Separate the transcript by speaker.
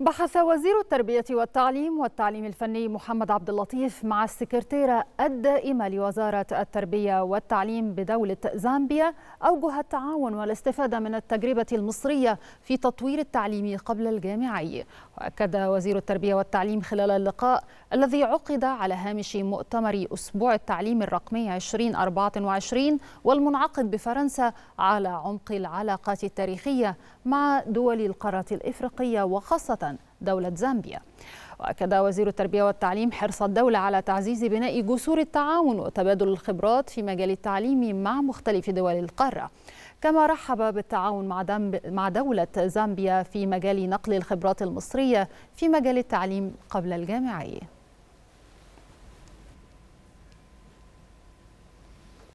Speaker 1: بحث وزير التربية والتعليم والتعليم الفني محمد عبد اللطيف مع السكرتيرة الدائمة لوزارة التربية والتعليم بدولة زامبيا أوجه التعاون والاستفادة من التجربة المصرية في تطوير التعليم قبل الجامعي وأكد وزير التربية والتعليم خلال اللقاء الذي عقد على هامش مؤتمر أسبوع التعليم الرقمي 2024 والمنعقد بفرنسا على عمق العلاقات التاريخية مع دول القارة الإفريقية وخاصة دولة زامبيا وأكد وزير التربية والتعليم حرص الدولة على تعزيز بناء جسور التعاون وتبادل الخبرات في مجال التعليم مع مختلف دول القارة كما رحب بالتعاون مع, مع دولة زامبيا في مجال نقل الخبرات المصرية في مجال التعليم قبل الجامعي